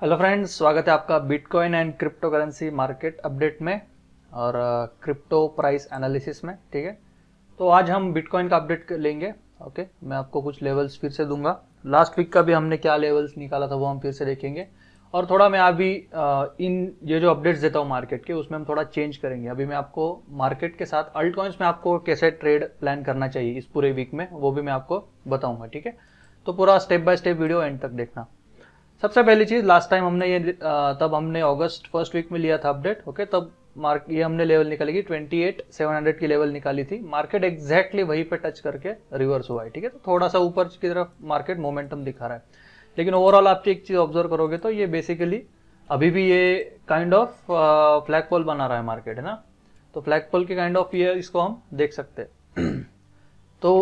hello friends स्वागत है आपका bitcoin and crypto currency market update में और क्रिप्टो प्राइस एनालिसिस में ठीक है तो आज हम बिटकॉइन का अपडेट लेंगे ओके मैं आपको कुछ लेवल्स फिर से दूंगा लास्ट वीक का भी हमने क्या लेवल्स निकाला था वो हम फिर से देखेंगे और थोड़ा मैं अभी uh, इन ये जो अपडेट्स देता हूँ मार्केट के उसमें हम थोड़ा चेंज करेंगे अभी मैं आपको मार्केट के साथ अल्ट कॉइन्स में आपको कैसे ट्रेड प्लान करना चाहिए इस पूरे वीक में वो भी मैं आपको बताऊँगा ठीक है तो पूरा step by step video end तक देखना सबसे पहली चीज़ लास्ट टाइम हमने ये तब हमने अगस्त फर्स्ट वीक में लिया था अपडेट ओके तब मार्क ये हमने लेवल निकाली थी ट्वेंटी एट सेवन हंड्रेड की लेवल निकाली थी मार्केट एग्जैक्टली वहीं पे टच करके रिवर्स हुआ है ठीक है तो थोड़ा सा ऊपर की तरफ मार्केट मोमेंटम दिखा रहा है लेकिन ओवरऑल आप एक चीज़ ऑब्जर्व करोगे तो ये बेसिकली अभी भी ये काइंड ऑफ फ्लैग पोल बना रहा है मार्केट है ना तो फ्लैग पोल के काइंड ऑफ ये इसको हम देख सकते हैं तो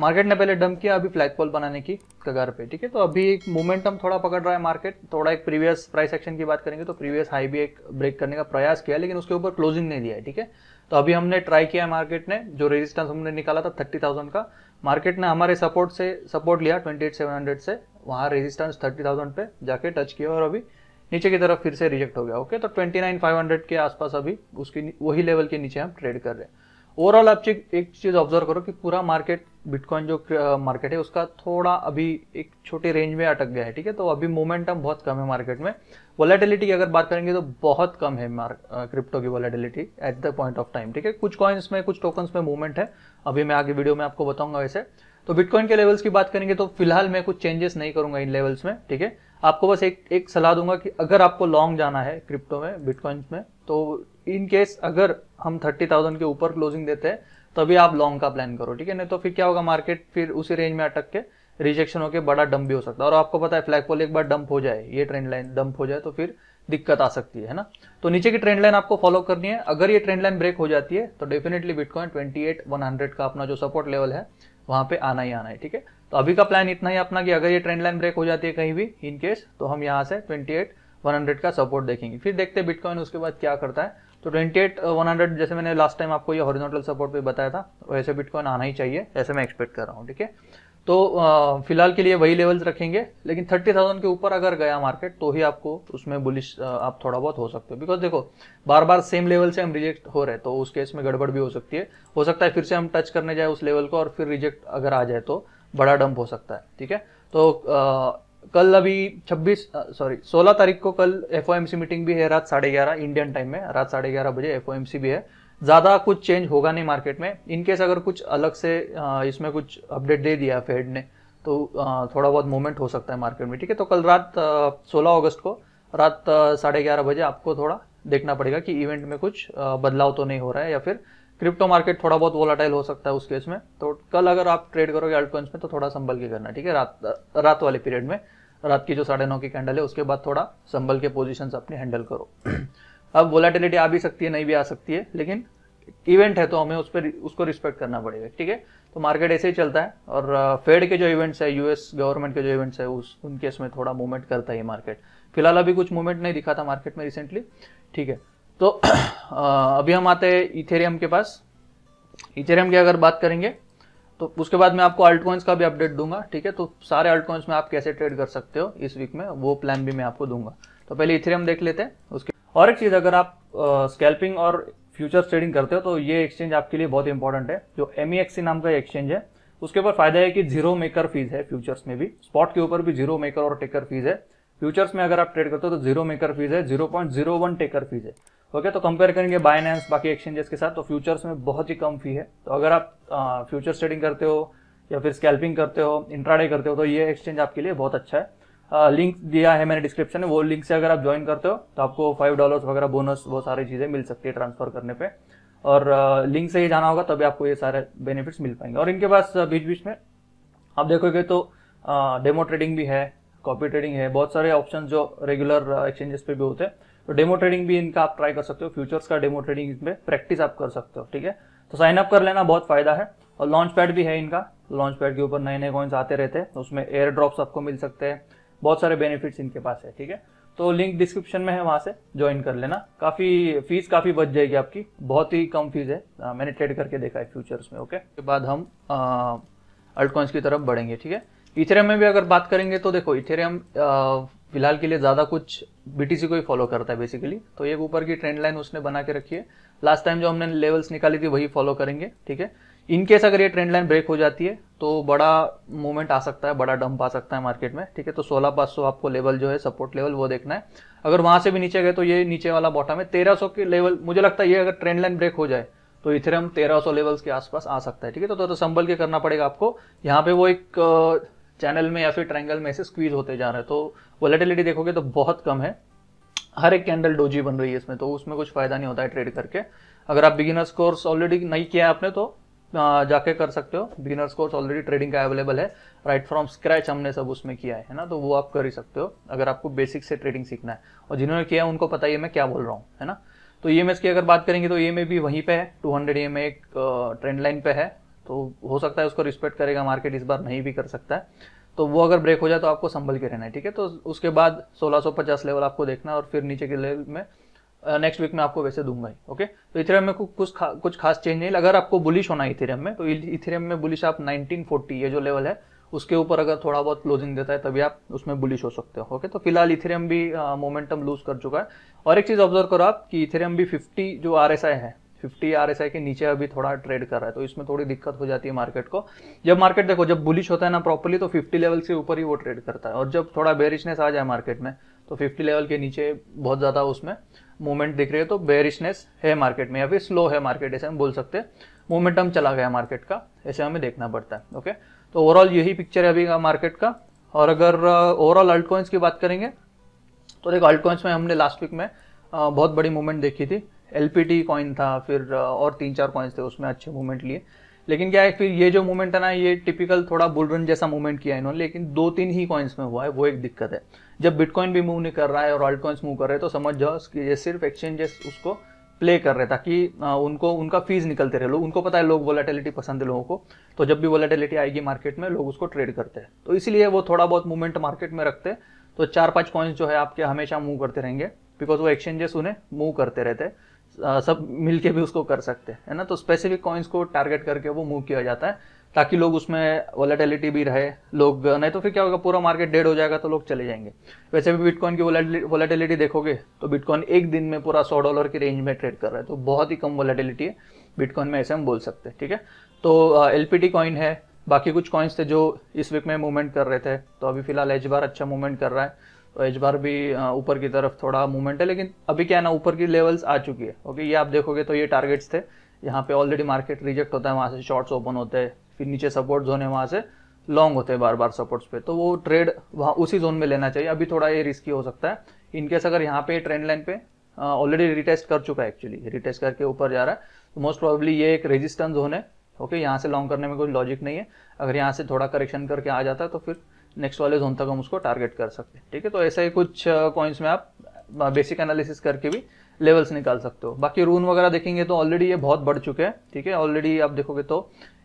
मार्केट ने पहले डंप किया अभी फ्लैग पोल बनाने की कगार पे ठीक है तो अभी एक मोमेंटम थोड़ा पकड़ रहा है मार्केट थोड़ा एक प्रीवियस प्राइस एक्शन की बात करेंगे तो प्रीवियस हाई भी एक ब्रेक करने का प्रयास किया लेकिन उसके ऊपर क्लोजिंग नहीं दिया है ठीक है तो अभी हमने ट्राई किया है मार्केट ने जो रेजिस्टेंस हमने निकाला था थर्टी थाउजेंड का मार्केट ने हमारे सपोर्ट से सपोर्ट लिया ट्वेंटी एट सेवन हंड्रेड से वहाँ रेजिस्टेंस थर्टी थाउजेंड पे जाके टच किया और अभी नीचे की तरफ फिर से रिजेक्ट हो गया ओके तो ट्वेंटी नाइन फाइव हंड्रेड के आसपास अभी उसकी वही लेवल के नीचे हम ट्रेड कर रहे हैं ओवरऑल आप एक चीज़ ऑब्जर्व करो कि पूरा मार्केट बिटकॉइन जो मार्केट है उसका थोड़ा अभी एक छोटे रेंज में अटक गया है ठीक है तो अभी मोमेंटम बहुत कम है मार्केट में वॉलेटिलिटी की अगर बात करेंगे तो बहुत कम है क्रिप्टो की volatility at the point of time ठीक है कुछ कॉइन्स में कुछ टोकन्स में मूवमेंट है अभी मैं आगे वीडियो में आपको बताऊंगा वैसे तो बिटकॉइन के लेवल्स की बात करेंगे तो फिलहाल मैं कुछ चेंजेस नहीं करूंगा इन लेवल्स में ठीक है आपको बस एक एक सलाह दूंगा कि अगर आपको लॉन्ग जाना है क्रिप्टो में बिटकॉइंस में तो इन केस अगर हम थर्टी थाउजेंड के ऊपर क्लोजिंग देते हैं तभी आप लॉन्ग का प्लान करो ठीक है नहीं तो फिर क्या होगा मार्केट फिर उसी रेंज में अटक के रिजेक्शन होकर बड़ा डंप भी हो सकता है और आपको पता है फ्लैग पोल एक बार डंप हो जाए ये ट्रेंड लाइन डंप हो जाए तो फिर दिक्कत आ सकती है ना तो नीचे की ट्रेंड लाइन आपको फॉलो करनी है अगर ये ट्रेंड लाइन ब्रेक हो जाती है तो definitely bitcoin twenty eight one hundred का अपना जो सपोर्ट लेवल है वहां पे आना ही आना है ठीक है तो अभी का प्लान इतना ही अपना कि अगर ये ट्रेंड लाइन ब्रेक हो जाती है कहीं भी इन केस तो हम यहाँ से 28 100 का सपोर्ट देखेंगे फिर देखते हैं बिटकॉइन उसके बाद क्या करता है तो 28 100 uh, जैसे मैंने लास्ट टाइम आपको ये हॉरिजॉन्टल सपोर्ट पे बताया था वैसे बिटकॉइन आना ही चाहिए ऐसे मैं एक्सपेक्ट कर रहा हूँ ठीक है तो uh, फिलहाल के लिए वही लेवल्स रखेंगे लेकिन थाउजेंड के ऊपर अगर गया मार्केट तो ही आपको उसमें बुलिश uh, आप थोड़ा बहुत हो सकते हो बिकॉज देखो बार बार सेम लेवल से हम रिजेक्ट हो रहे हैं तो उस केस में गड़बड़ भी हो सकती है हो सकता है फिर से हम टच करने जाए उस लेवल को और फिर रिजेक्ट अगर आ जाए तो बड़ा डंप हो सकता है ठीक है तो आ, कल अभी 26 सॉरी 16 तारीख को कल एफ मीटिंग भी है रात साढ़े ग्यारह इंडियन टाइम में रात साढ़े ग्यारह बजे एफ भी है ज़्यादा कुछ चेंज होगा नहीं मार्केट में इनकेस अगर कुछ अलग से आ, इसमें कुछ अपडेट दे दिया फेड ने तो आ, थोड़ा बहुत मूवमेंट हो सकता है मार्केट में ठीक है तो कल रात सोलह अगस्त को रात साढ़े ग्यारह बजे आपको थोड़ा देखना पड़ेगा कि इवेंट में कुछ बदलाव तो नहीं हो रहा है या फिर क्रिप्टो मार्केट थोड़ा बहुत वोलाटाइल हो सकता है उस केस में तो कल अगर आप ट्रेड करोगे अल्टकॉइंस में तो थोड़ा संभल के करना ठीक है रात रात वाले पीरियड में रात की जो साढ़े नौ की कैंडल है उसके बाद थोड़ा संभल के पोजिशन अपने हैंडल करो अब वोलाटिलिटी आ भी सकती है नहीं भी आ सकती है लेकिन इवेंट है तो हमें उस पर उसको रिस्पेक्ट करना पड़ेगा ठीक है तो मार्केट ऐसे ही चलता है और फेड के जो इवेंट्स है यूएस गवर्नमेंट के जो इवेंट्स है उस उन केस में थोड़ा मूवमेंट करता है मार्केट फिलहाल अभी कुछ मूवमेंट नहीं दिखा था मार्केट में रिसेंटली ठीक है तो अभी हम आते हैं इथेरियम के पास इथेरियम की अगर बात करेंगे तो उसके बाद मैं आपको अल्टकॉइंस का भी अपडेट दूंगा ठीक है तो सारे अल्टकॉइंस में आप कैसे ट्रेड कर सकते हो इस वीक में वो प्लान भी मैं आपको दूंगा तो पहले इथेरियम देख लेते हैं उसके और एक चीज़ अगर आप स्कैल्पिंग और फ्यूचर ट्रेडिंग करते हो तो ये एक्सचेंज आपके लिए बहुत इंपॉर्टेंट है जो एम e नाम का एक्सचेंज है उसके ऊपर फायदा है कि जीरो मेकर फीस है फ्यूचर्स में भी स्पॉट के ऊपर भी जीरो मेकर और टेकर फीस है फ्यूचर्स में अगर आप ट्रेड करते हो तो जीरो मेकर फीस है zero point zero one taker fees है ओके तो कंपेयर करेंगे बाइनेंस बाकी एक्सचेंजेस के साथ तो फ्यूचर्स में बहुत ही कम फी है तो अगर आप फ्यूचर्स ट्रेडिंग करते हो या फिर स्कैल्पिंग करते हो इंट्राडे करते हो तो ये एक्सचेंज आपके लिए बहुत अच्छा है लिंक दिया है मैंने डिस्क्रिप्शन में वो लिंक से अगर आप ज्वाइन करते हो तो आपको फाइव डॉलर्स वगैरह बोनस वो सारी चीज़ें मिल सकती है ट्रांसफर करने पर और लिंक से ही जाना होगा तभी आपको ये सारे बेनिफिट्स मिल पाएंगे और इनके पास बीच बीच में आप देखोगे तो डेमो ट्रेडिंग भी है कॉपी ट्रेडिंग है बहुत सारे ऑप्शन जो रेगुलर एक्सचेंजेस पे भी होते हैं तो डेमो ट्रेडिंग भी इनका आप ट्राई कर सकते हो फ्यूचर्स का डेमो ट्रेडिंग इसमें प्रैक्टिस आप कर सकते हो ठीक है तो साइन अप कर लेना बहुत फायदा है और लॉन्च पैड भी है इनका लॉन्च पैड के ऊपर नए नए कॉइन्स आते रहते हैं तो उसमें एयर ड्रॉप्स आपको मिल सकते हैं बहुत सारे बेनिफिट्स इनके पास है ठीक है तो लिंक डिस्क्रिप्शन में है वहाँ से ज्वाइन कर लेना काफ़ी फीस काफ़ी बच जाएगी आपकी बहुत ही कम फीस है आ, मैंने ट्रेड करके देखा है फ्यूचर्स में ओके उसके बाद हम अल्टकॉइंस की तरफ बढ़ेंगे ठीक है इथेरियम में भी अगर बात करेंगे तो देखो इथेरियम फिलहाल के लिए ज़्यादा कुछ बीटीसी को ही फॉलो करता है बेसिकली तो एक ऊपर की ट्रेंड लाइन उसने बना के रखी है लास्ट टाइम जो हमने लेवल्स निकाली थी वही फॉलो करेंगे ठीक है इनकेस अगर ये ट्रेंड लाइन ब्रेक हो जाती है तो बड़ा मूवमेंट आ सकता है बड़ा डंप आ सकता है मार्केट में ठीक है तो सोलह पाँच सौ आपको लेवल जो है सपोर्ट लेवल वो देखना है अगर वहाँ से भी नीचे गए तो ये नीचे वाला बॉटम है तेरह सौ के लेवल मुझे लगता है ये अगर ट्रेंड लाइन ब्रेक हो जाए तो इथेरियम सौ लेवल्स के आसपास आ सकता है ठीक है तो, तो, तो संभल के करना पड़ेगा आपको यहाँ पे वो एक चैनल में या फिर ट्रायंगल में ऐसे स्क्वीज होते जा रहे हैं तो वॉलेटिलिटी देखोगे तो बहुत कम है हर एक कैंडल डोजी बन रही है इसमें तो उसमें कुछ फायदा नहीं होता है ट्रेड करके अगर आप बिगिनर्स कोर्स ऑलरेडी नहीं किया है आपने तो जाके कर सकते हो बिगिनर्स कोर्स ऑलरेडी ट्रेडिंग का अवेलेबल है राइट फ्रॉम स्क्रैच हमने सब उसमें किया है ना तो वो आप कर ही सकते हो अगर आपको बेसिक से ट्रेडिंग सीखना है और जिन्होंने किया उनको पता ही है मैं क्या बोल रहा हूँ है ना तो ई की अगर बात करेंगे तो ई भी वहीं पे है टू हंड्रेड ई एक ट्रेंड लाइन पे है तो हो सकता है उसको रिस्पेक्ट करेगा मार्केट इस बार नहीं भी कर सकता है तो वो अगर ब्रेक हो जाए तो आपको संभल के रहना है ठीक है तो उसके बाद 1650 लेवल आपको देखना है और फिर नीचे के लेवल में नेक्स्ट वीक में आपको वैसे दूंगा ही ओके तो इथेरियम में कुछ खा, कुछ खास चेंज नहीं अगर आपको बुलिश होना है इथेरियम में तो इथेरियम में बुलिश आप 1940 ये जो लेवल है उसके ऊपर अगर थोड़ा बहुत क्लोजिंग देता है तभी आप उसमें बुलिश हो सकते हो ओके तो फिलहाल इथेरियम भी मोमेंटम लूज कर चुका है और एक चीज़ ऑब्जर्व करो आप कि इथेरियम भी 50 जो आर है फिफ्टी आर के नीचे अभी थोड़ा ट्रेड कर रहा है तो इसमें थोड़ी दिक्कत हो जाती है मार्केट को जब मार्केट देखो जब बुलिश होता है ना प्रॉपरली तो फिफ्टी लेवल से ऊपर ही वो ट्रेड करता है और जब थोड़ा बेरिशनेस आ जाए मार्केट में तो फिफ्टी लेवल के नीचे बहुत ज़्यादा उसमें मूवमेंट दिख रही है तो बेरिशनेस है मार्केट में या फिर स्लो है मार्केट ऐसे हम बोल सकते हैं मोमेंटम चला गया मार्केट का ऐसे हमें देखना पड़ता है ओके तो ओवरऑल यही पिक्चर है अभी का मार्केट का और अगर ओवरऑल अल्ट कॉइन्स की बात करेंगे तो देखो अल्ट कॉइन्स में हमने लास्ट वीक में uh, बहुत बड़ी मूवमेंट देखी थी एल कॉइन था फिर और तीन चार कॉइन्स थे उसमें अच्छे मूवमेंट लिए लेकिन क्या है फिर ये जो मूवमेंट है ना ये टिपिकल थोड़ा बुलरन जैसा मूवमेंट किया इन्होंने लेकिन दो तीन ही कॉइन्स में हुआ है वो एक दिक्कत है जब बिटकॉइन भी मूव नहीं कर रहा है और ऑल्ट कॉइन्स मूव कर रहे हैं तो समझ जाओ कि ये सिर्फ एक्सचेंजेस उसको प्ले कर रहे ताकि उनको उनका फीस निकलते रहे लोग उनको पता है लोग वोलेटिलिटी पसंद है लोगों को तो जब भी वोलेटिलिटी आएगी मार्केट में लोग उसको ट्रेड करते हैं तो इसीलिए वो थोड़ा बहुत मूवमेंट मार्केट में रखते हैं तो चार पाँच कॉइन्स जो है आपके हमेशा मूव करते रहेंगे बिकॉज वो एक्सचेंजेस उन्हें मूव करते रहते हैं सब मिलके भी उसको कर सकते हैं ना तो स्पेसिफिक कॉइन्स को टारगेट करके वो मूव किया जाता है ताकि लोग उसमें वॉलेटिलिटी भी रहे लोग नहीं तो फिर क्या होगा पूरा मार्केट डेड हो जाएगा तो लोग चले जाएंगे वैसे भी बिटकॉइन की वॉलेटिलिटी देखोगे तो बिटकॉइन एक दिन में पूरा सौ डॉलर की रेंज में ट्रेड कर रहा है तो बहुत ही कम वॉलेटिलिटी है बिटकॉइन में ऐसे हम बोल सकते हैं ठीक है तो एल पी कॉइन है बाकी कुछ कॉइन्स थे जो इस वीक में मूवमेंट कर रहे थे तो अभी फिलहाल एच बार अच्छा मूवमेंट कर रहा है तो एच बार भी ऊपर की तरफ थोड़ा मूवमेंट है लेकिन अभी क्या है ना ऊपर की लेवल्स आ चुकी है ओके ये आप देखोगे तो ये टारगेट्स थे यहाँ पे ऑलरेडी मार्केट रिजेक्ट होता है वहाँ से शॉर्ट्स ओपन होते हैं फिर नीचे सपोर्ट जोन है वहाँ से लॉन्ग होते हैं बार बार सपोर्ट्स पे तो वो ट्रेड वहाँ उसी जोन में लेना चाहिए अभी थोड़ा ये रिस्की हो सकता है इनकेस अगर यहाँ पे ट्रेंड लाइन पे ऑलरेडी रिटेस्ट कर चुका है एक्चुअली रिटेस्ट करके ऊपर जा रहा है तो मोस्ट प्रॉबली ये एक रेजिस्टेंस जोन है ओके यहाँ से लॉन्ग करने में कोई लॉजिक नहीं है अगर यहाँ से थोड़ा करेक्शन करके आ जाता है तो फिर नेक्स्ट वाले जोन तक हम उसको टारगेट कर सकते हैं ठीक है तो ऐसा ही कुछ कॉइन्स में आप बेसिक एनालिसिस करके भी लेवल्स निकाल सकते हो बाकी रून वगैरह देखेंगे तो ऑलरेडी ये बहुत बढ़ चुके हैं ठीक है ऑलरेडी आप देखोगे तो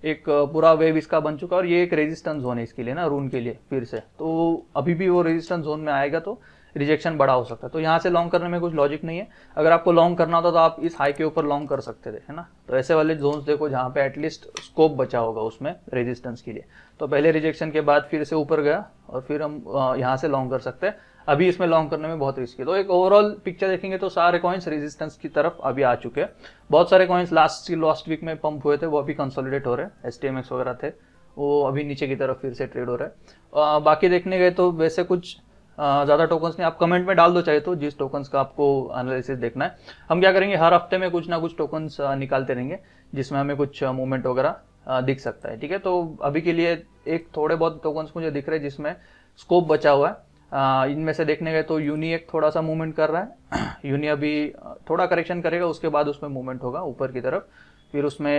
एक पूरा वेव इसका बन चुका है और ये एक रेजिस्टेंस जोन है इसके लिए ना रून के लिए फिर से तो अभी भी वो रेजिस्टेंस जोन में आएगा तो रिजेक्शन बड़ा हो सकता है तो यहाँ से लॉन्ग करने में कुछ लॉजिक नहीं है अगर आपको लॉन्ग करना होता तो आप इस हाई के ऊपर लॉन्ग कर सकते थे है ना तो ऐसे वाले जोन्स देखो जहाँ पे एटलीस्ट स्कोप बचा होगा उसमें रेजिस्टेंस के लिए तो पहले रिजेक्शन के बाद फिर से ऊपर गया और फिर हम यहाँ से लॉन्ग कर सकते हैं अभी इसमें लॉन्ग करने में बहुत रिस्क है तो एक ओवरऑल पिक्चर देखेंगे तो सारे कॉइन्स रेजिस्टेंस की तरफ अभी आ चुके हैं बहुत सारे कॉइन्स लास्ट लास्ट वीक में पंप हुए थे वो अभी कंसोलिडेट हो रहे हैं एस वगैरह थे वो अभी नीचे की तरफ फिर से ट्रेड हो रहा है बाकी देखने गए तो वैसे कुछ ज़्यादा टोकन्स नहीं आप कमेंट में डाल दो चाहे तो जिस टोकन्स का आपको एनालिसिस देखना है हम क्या करेंगे हर हफ्ते में कुछ ना कुछ टोकन्स निकालते रहेंगे जिसमें हमें कुछ मूवमेंट वगैरह दिख सकता है ठीक है तो अभी के लिए एक थोड़े बहुत टोकन्स मुझे दिख रहे हैं जिसमें स्कोप बचा हुआ है इनमें से देखने गए तो यूनी एक थोड़ा सा मूवमेंट कर रहा है यूनी अभी थोड़ा करेक्शन करेगा उसके बाद उसमें मूवमेंट होगा ऊपर की तरफ फिर उसमें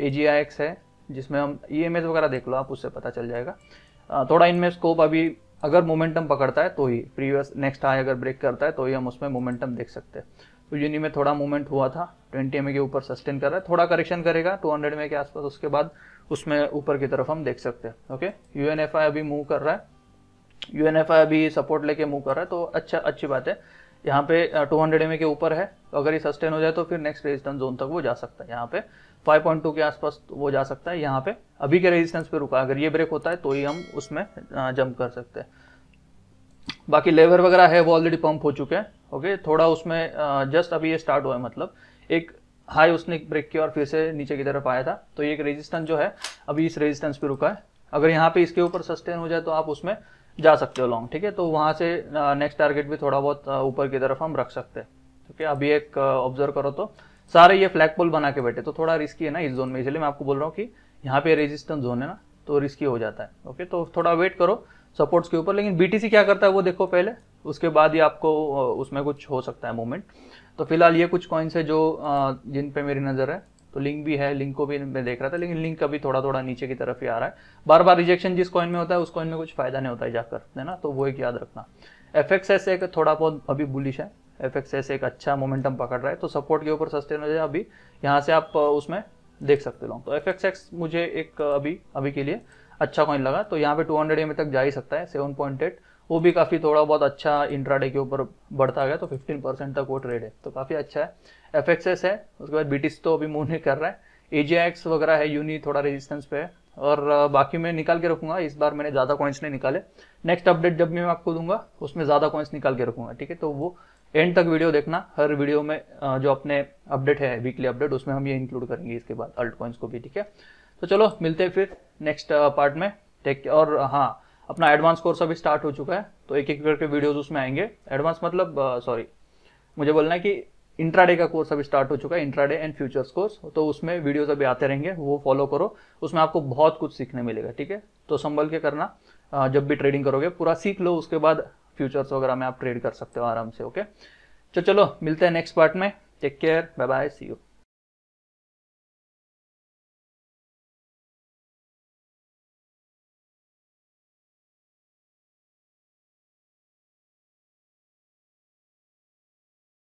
ए जी है जिसमें हम ई e वगैरह देख लो आप उससे पता चल जाएगा थोड़ा इनमें स्कोप अभी अगर मोमेंटम पकड़ता है तो ही प्रीवियस नेक्स्ट हाई अगर ब्रेक करता है तो ही हम उसमें मोमेंटम देख सकते हैं तो यूनि में थोड़ा मूवमेंट हुआ था 20 एम के ऊपर सस्टेन कर रहा है थोड़ा करेक्शन करेगा 200 हंड्रेड के आसपास उसके बाद उसमें ऊपर की तरफ हम देख सकते हैं ओके यू अभी मूव कर रहा है यू अभी सपोर्ट लेके मूव कर रहा है तो अच्छा अच्छी बात है यहाँ पे 200 uh, एम के ऊपर है तो अगर ये सस्टेन हो जाए तो फिर नेक्स्ट रेजिस्टेंस जोन तक वो जा सकता है यहाँ पे 5.2 के आसपास वो जा सकता है यहाँ पे अभी के रेजिस्टेंस पे रुका अगर ये ब्रेक होता है तो ही हम उसमें जंप कर सकते हैं बाकी लेवर वगैरह है वो ऑलरेडी पंप हो चुके हैं ओके थोड़ा उसमें जस्ट अभी ये स्टार्ट हुआ है मतलब एक हाई उसने ब्रेक किया और फिर से नीचे की तरफ आया था तो ये एक रेजिस्टेंस जो है अभी इस रेजिस्टेंस पे रुका है अगर यहाँ पे इसके ऊपर सस्टेन हो जाए तो आप उसमें जा सकते हो लॉन्ग ठीक है तो वहाँ से नेक्स्ट टारगेट भी थोड़ा बहुत ऊपर की तरफ हम रख सकते हैं ठीक है अभी एक ऑब्जर्व करो तो सारे ये फ्लैग पोल बना के बैठे तो थोड़ा रिस्की है ना इस जोन में इसलिए मैं आपको बोल रहा हूँ कि यहाँ पे रेजिस्टेंस जोन है ना तो रिस्की हो जाता है ओके तो थोड़ा वेट करो सपोर्ट्स के ऊपर लेकिन बी क्या करता है वो देखो पहले उसके बाद ही आपको उसमें कुछ हो सकता है मूवमेंट तो फिलहाल ये कुछ कॉइन्स है जो जिन पे मेरी नज़र है तो लिंक भी है लिंक को भी मैं देख रहा था लेकिन लिंक अभी थोड़ा थोड़ा नीचे की तरफ ही आ रहा है बार बार रिजेक्शन जिस कॉइन में होता है उस कॉइन में कुछ फायदा नहीं होता है जाकर है ना तो वो एक याद रखना एफ एक्स एस एक थोड़ा बहुत अभी बुलिश है एफ एक्स एक अच्छा मोमेंटम पकड़ रहा है तो सपोर्ट के ऊपर सस्टेन हो जाए अभी यहाँ से आप उसमें देख सकते लोग तो एफ एक्स एक्स मुझे एक अभी अभी के लिए अच्छा कॉइन लगा तो यहाँ पे 200 हंड्रेड तक जा ही सकता है 7.8 वो भी काफ़ी थोड़ा बहुत अच्छा इंट्राडे के ऊपर बढ़ता गया तो 15 परसेंट तक वो ट्रेड है तो काफ़ी अच्छा है एफ है उसके बाद बी तो अभी मूव नहीं कर रहा है ए वगैरह है यूनी थोड़ा रेजिस्टेंस पे है और बाकी मैं निकाल के रखूंगा इस बार मैंने ज़्यादा कॉइन्स नहीं निकाले नेक्स्ट अपडेट जब मैं आपको दूंगा उसमें ज़्यादा कॉइन्स निकाल के रखूंगा ठीक है तो वो एंड तक वीडियो देखना हर वीडियो में जो अपने अपडेट है वीकली अपडेट उसमें हम ये इंक्लूड करेंगे इसके बाद अल्ट कॉइंस को भी ठीक है तो चलो मिलते हैं फिर नेक्स्ट पार्ट में टेक और हाँ अपना एडवांस कोर्स अभी स्टार्ट हो चुका है तो एक एक करके वीडियोज उसमें आएंगे एडवांस मतलब सॉरी मुझे बोलना है कि इंट्राडे का कोर्स अभी स्टार्ट हो चुका है इंट्राडे एंड फ्यूचर्स कोर्स तो उसमें वीडियोस अभी आते रहेंगे वो फॉलो करो उसमें आपको बहुत कुछ सीखने मिलेगा ठीक है तो संभल के करना जब भी ट्रेडिंग करोगे पूरा सीख लो उसके बाद फ्यूचर्स वगैरह में आप ट्रेड कर सकते हो आराम से ओके तो चलो मिलते हैं नेक्स्ट पार्ट में take care bye bye see you